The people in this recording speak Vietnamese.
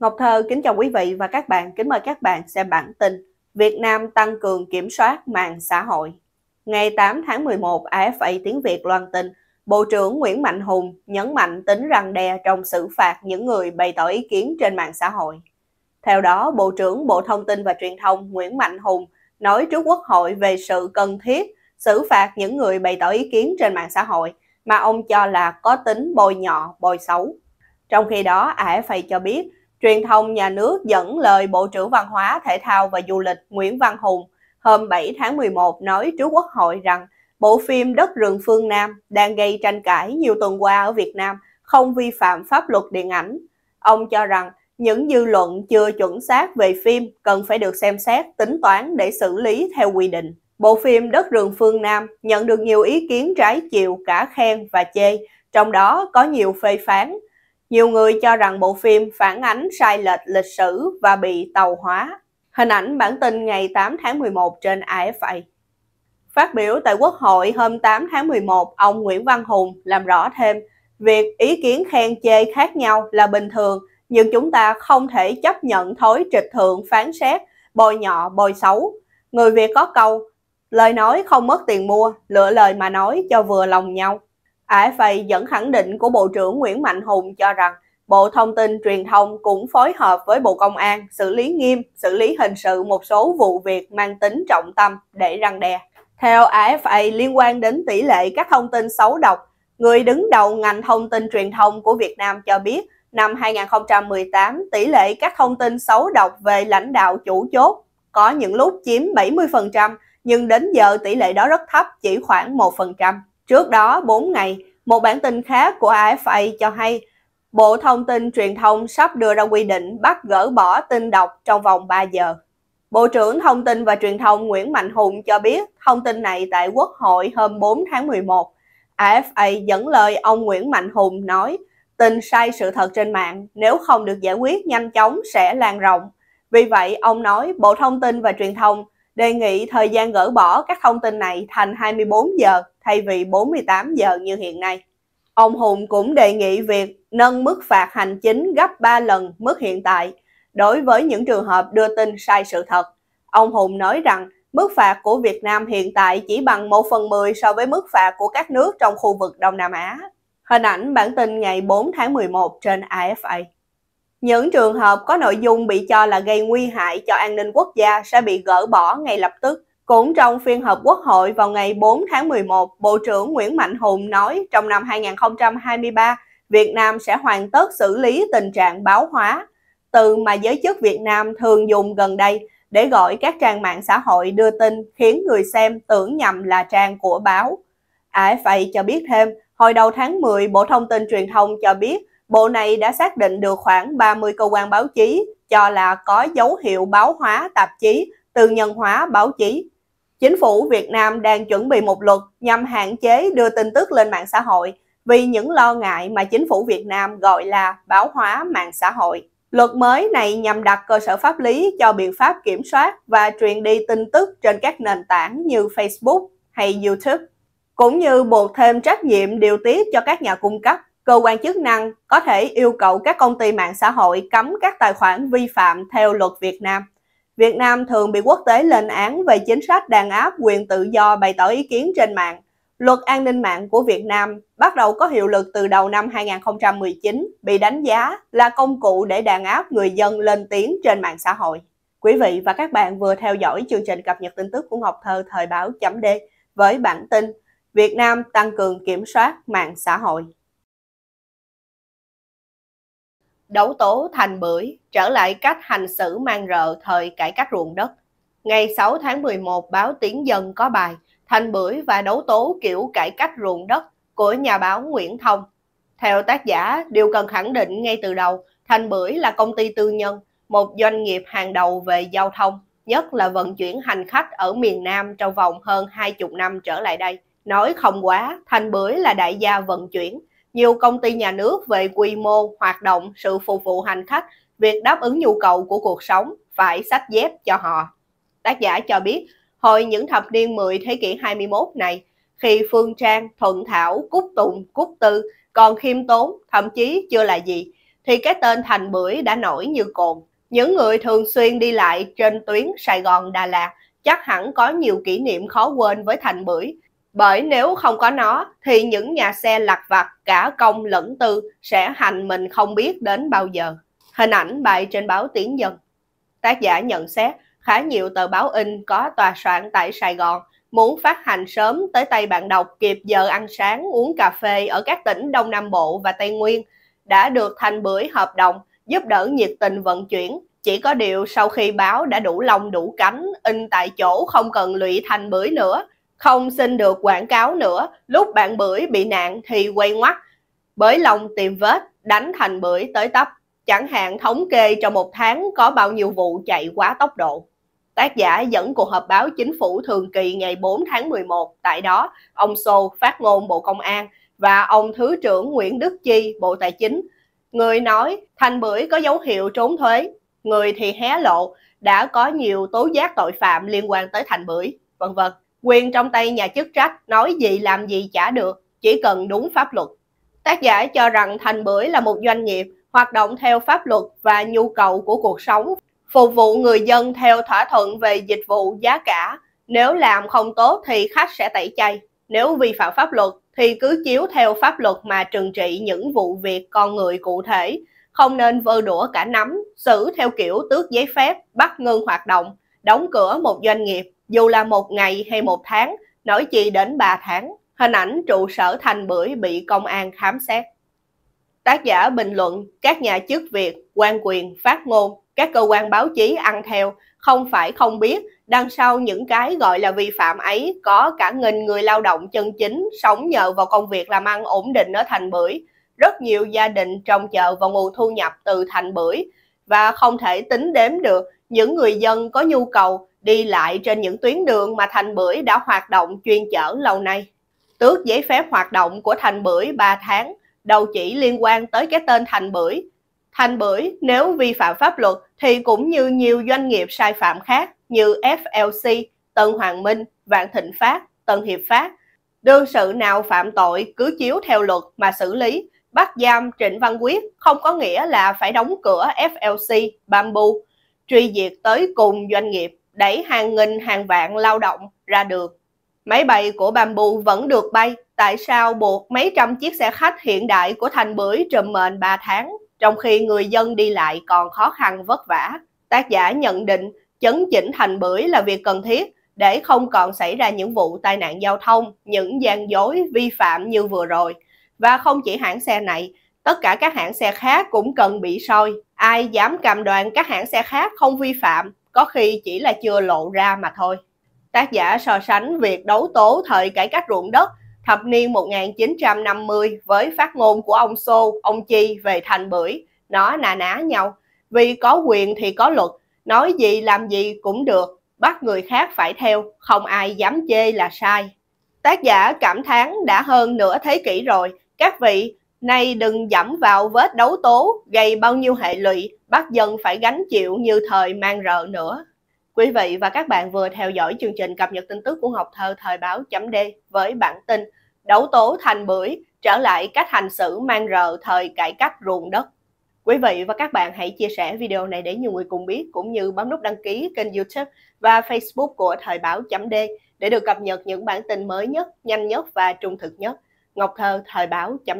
Ngọc Thơ kính chào quý vị và các bạn, kính mời các bạn xem bản tin Việt Nam tăng cường kiểm soát mạng xã hội. Ngày 8 tháng 11, AFA tiếng Việt loan tin, Bộ trưởng Nguyễn Mạnh Hùng nhấn mạnh tính răng đe trong xử phạt những người bày tỏ ý kiến trên mạng xã hội. Theo đó, Bộ trưởng Bộ Thông tin và Truyền thông Nguyễn Mạnh Hùng nói trước Quốc hội về sự cần thiết xử phạt những người bày tỏ ý kiến trên mạng xã hội mà ông cho là có tính bôi nhọ, bôi xấu. Trong khi đó, AFA cho biết truyền thông nhà nước dẫn lời Bộ trưởng Văn hóa, Thể thao và Du lịch Nguyễn Văn Hùng hôm 7 tháng 11 nói trước Quốc hội rằng bộ phim Đất rừng phương Nam đang gây tranh cãi nhiều tuần qua ở Việt Nam không vi phạm pháp luật điện ảnh. Ông cho rằng những dư luận chưa chuẩn xác về phim cần phải được xem xét, tính toán để xử lý theo quy định. Bộ phim Đất rừng phương Nam nhận được nhiều ý kiến trái chiều cả khen và chê, trong đó có nhiều phê phán nhiều người cho rằng bộ phim phản ánh sai lệch lịch sử và bị tàu hóa. Hình ảnh bản tin ngày 8 tháng 11 trên AFA. Phát biểu tại Quốc hội hôm 8 tháng 11, ông Nguyễn Văn Hùng làm rõ thêm việc ý kiến khen chê khác nhau là bình thường nhưng chúng ta không thể chấp nhận thối trịch thượng phán xét, bồi nhọ, bồi xấu. Người Việt có câu, lời nói không mất tiền mua, lựa lời mà nói cho vừa lòng nhau. AFA dẫn khẳng định của Bộ trưởng Nguyễn Mạnh Hùng cho rằng Bộ Thông tin Truyền thông cũng phối hợp với Bộ Công an xử lý nghiêm, xử lý hình sự một số vụ việc mang tính trọng tâm để răng đe. Theo AFA liên quan đến tỷ lệ các thông tin xấu độc, người đứng đầu ngành thông tin truyền thông của Việt Nam cho biết năm 2018 tỷ lệ các thông tin xấu độc về lãnh đạo chủ chốt có những lúc chiếm 70%, nhưng đến giờ tỷ lệ đó rất thấp, chỉ khoảng 1%. Trước đó 4 ngày, một bản tin khác của AFA cho hay Bộ Thông tin Truyền thông sắp đưa ra quy định bắt gỡ bỏ tin độc trong vòng 3 giờ. Bộ trưởng Thông tin và Truyền thông Nguyễn Mạnh Hùng cho biết thông tin này tại Quốc hội hôm 4 tháng 11. AFA dẫn lời ông Nguyễn Mạnh Hùng nói tin sai sự thật trên mạng nếu không được giải quyết nhanh chóng sẽ lan rộng. Vì vậy, ông nói Bộ Thông tin và Truyền thông đề nghị thời gian gỡ bỏ các thông tin này thành 24 giờ thay vì 48 giờ như hiện nay. Ông Hùng cũng đề nghị việc nâng mức phạt hành chính gấp 3 lần mức hiện tại đối với những trường hợp đưa tin sai sự thật. Ông Hùng nói rằng mức phạt của Việt Nam hiện tại chỉ bằng 1 phần 10 so với mức phạt của các nước trong khu vực Đông Nam Á. Hình ảnh bản tin ngày 4 tháng 11 trên AFA. Những trường hợp có nội dung bị cho là gây nguy hại cho an ninh quốc gia sẽ bị gỡ bỏ ngay lập tức cũng trong phiên họp Quốc hội vào ngày 4 tháng 11, Bộ trưởng Nguyễn Mạnh Hùng nói trong năm 2023, Việt Nam sẽ hoàn tất xử lý tình trạng báo hóa, từ mà giới chức Việt Nam thường dùng gần đây để gọi các trang mạng xã hội đưa tin khiến người xem tưởng nhầm là trang của báo. AFA cho biết thêm, hồi đầu tháng 10, Bộ Thông tin Truyền thông cho biết bộ này đã xác định được khoảng 30 cơ quan báo chí cho là có dấu hiệu báo hóa tạp chí, từ nhân hóa báo chí. Chính phủ Việt Nam đang chuẩn bị một luật nhằm hạn chế đưa tin tức lên mạng xã hội vì những lo ngại mà chính phủ Việt Nam gọi là báo hóa mạng xã hội. Luật mới này nhằm đặt cơ sở pháp lý cho biện pháp kiểm soát và truyền đi tin tức trên các nền tảng như Facebook hay YouTube, cũng như buộc thêm trách nhiệm điều tiết cho các nhà cung cấp. Cơ quan chức năng có thể yêu cầu các công ty mạng xã hội cấm các tài khoản vi phạm theo luật Việt Nam. Việt Nam thường bị quốc tế lên án về chính sách đàn áp quyền tự do bày tỏ ý kiến trên mạng. Luật an ninh mạng của Việt Nam bắt đầu có hiệu lực từ đầu năm 2019, bị đánh giá là công cụ để đàn áp người dân lên tiếng trên mạng xã hội. Quý vị và các bạn vừa theo dõi chương trình cập nhật tin tức của Ngọc Thơ thời báo chấm D với bản tin Việt Nam tăng cường kiểm soát mạng xã hội. đấu tố thành bưởi trở lại cách hành xử mang rợ thời cải cách ruộng đất. Ngày 6 tháng 11, báo Tiếng Dân có bài Thành bưởi và đấu tố kiểu cải cách ruộng đất của nhà báo Nguyễn Thông. Theo tác giả, điều cần khẳng định ngay từ đầu, Thành Bưởi là công ty tư nhân, một doanh nghiệp hàng đầu về giao thông, nhất là vận chuyển hành khách ở miền Nam trong vòng hơn 20 năm trở lại đây. Nói không quá, Thành Bưởi là đại gia vận chuyển, nhiều công ty nhà nước về quy mô, hoạt động, sự phục vụ hành khách, việc đáp ứng nhu cầu của cuộc sống phải sách dép cho họ. Tác giả cho biết, hồi những thập niên 10 thế kỷ 21 này, khi Phương Trang, Thuận Thảo, Cúc Tùng, Cúc Tư còn khiêm tốn, thậm chí chưa là gì, thì cái tên Thành Bưởi đã nổi như cồn. Những người thường xuyên đi lại trên tuyến Sài Gòn-Đà Lạt chắc hẳn có nhiều kỷ niệm khó quên với Thành Bưởi, bởi nếu không có nó thì những nhà xe lặt vặt cả công lẫn tư sẽ hành mình không biết đến bao giờ. Hình ảnh bài trên báo Tiếng Dân. Tác giả nhận xét khá nhiều tờ báo in có tòa soạn tại Sài Gòn muốn phát hành sớm tới tay bạn đọc kịp giờ ăn sáng uống cà phê ở các tỉnh Đông Nam Bộ và Tây Nguyên đã được thành bưởi hợp đồng giúp đỡ nhiệt tình vận chuyển chỉ có điều sau khi báo đã đủ lông đủ cánh in tại chỗ không cần lụy thành bưởi nữa không xin được quảng cáo nữa, lúc bạn bưởi bị nạn thì quay ngoắt, bởi lòng tìm vết, đánh thành bưởi tới tấp. Chẳng hạn thống kê trong một tháng có bao nhiêu vụ chạy quá tốc độ. Tác giả dẫn cuộc họp báo chính phủ thường kỳ ngày 4 tháng 11. Tại đó, ông Sô, phát ngôn Bộ Công an và ông Thứ trưởng Nguyễn Đức Chi, Bộ Tài chính. Người nói thành bưởi có dấu hiệu trốn thuế, người thì hé lộ, đã có nhiều tố giác tội phạm liên quan tới thành bưởi, vân vân. Quyền trong tay nhà chức trách nói gì làm gì chả được, chỉ cần đúng pháp luật. Tác giả cho rằng Thành Bưởi là một doanh nghiệp hoạt động theo pháp luật và nhu cầu của cuộc sống, phục vụ người dân theo thỏa thuận về dịch vụ giá cả. Nếu làm không tốt thì khách sẽ tẩy chay, nếu vi phạm pháp luật thì cứ chiếu theo pháp luật mà trừng trị những vụ việc con người cụ thể, không nên vơ đũa cả nắm, xử theo kiểu tước giấy phép, bắt ngưng hoạt động, đóng cửa một doanh nghiệp dù là một ngày hay một tháng, nói chi đến 3 tháng, hình ảnh trụ sở thành bưởi bị công an khám xét. Tác giả bình luận, các nhà chức việc, quan quyền, phát ngôn, các cơ quan báo chí ăn theo, không phải không biết, đằng sau những cái gọi là vi phạm ấy có cả nghìn người lao động chân chính sống nhờ vào công việc làm ăn ổn định ở thành bưởi. Rất nhiều gia đình trông chờ vào nguồn thu nhập từ thành bưởi và không thể tính đếm được những người dân có nhu cầu đi lại trên những tuyến đường mà Thành Bưởi đã hoạt động chuyên chở lâu nay. Tước giấy phép hoạt động của Thành Bưởi 3 tháng, đầu chỉ liên quan tới cái tên Thành Bưởi. Thành Bưởi nếu vi phạm pháp luật thì cũng như nhiều doanh nghiệp sai phạm khác như FLC, Tân Hoàng Minh, Vạn Thịnh Phát, Tân Hiệp Phát. Đương sự nào phạm tội cứ chiếu theo luật mà xử lý, bắt giam Trịnh Văn Quyết không có nghĩa là phải đóng cửa FLC, Bamboo, truy diệt tới cùng doanh nghiệp đẩy hàng nghìn hàng vạn lao động ra được. Máy bay của Bamboo vẫn được bay, tại sao buộc mấy trăm chiếc xe khách hiện đại của thành bưởi trùm mền 3 tháng, trong khi người dân đi lại còn khó khăn vất vả? Tác giả nhận định chấn chỉnh thành bưởi là việc cần thiết để không còn xảy ra những vụ tai nạn giao thông, những gian dối, vi phạm như vừa rồi. Và không chỉ hãng xe này, tất cả các hãng xe khác cũng cần bị soi. Ai dám cam đoan các hãng xe khác không vi phạm có khi chỉ là chưa lộ ra mà thôi. Tác giả so sánh việc đấu tố thời cải cách ruộng đất thập niên 1950 với phát ngôn của ông Xô, ông Chi về thành bưởi, nó nà ná nhau. Vì có quyền thì có luật, nói gì làm gì cũng được, bắt người khác phải theo, không ai dám chê là sai. Tác giả cảm thán đã hơn nửa thế kỷ rồi, các vị Nay đừng dẫm vào vết đấu tố gây bao nhiêu hệ lụy bắt dân phải gánh chịu như thời mang rợ nữa. Quý vị và các bạn vừa theo dõi chương trình cập nhật tin tức của Học Thơ Thời báo D với bản tin Đấu tố thành bưởi trở lại cách hành xử mang rợ thời cải cách ruộng đất. Quý vị và các bạn hãy chia sẻ video này để nhiều người cùng biết cũng như bấm nút đăng ký kênh YouTube và Facebook của Thời báo D để được cập nhật những bản tin mới nhất, nhanh nhất và trung thực nhất. Ngọc Thơ Thời báo D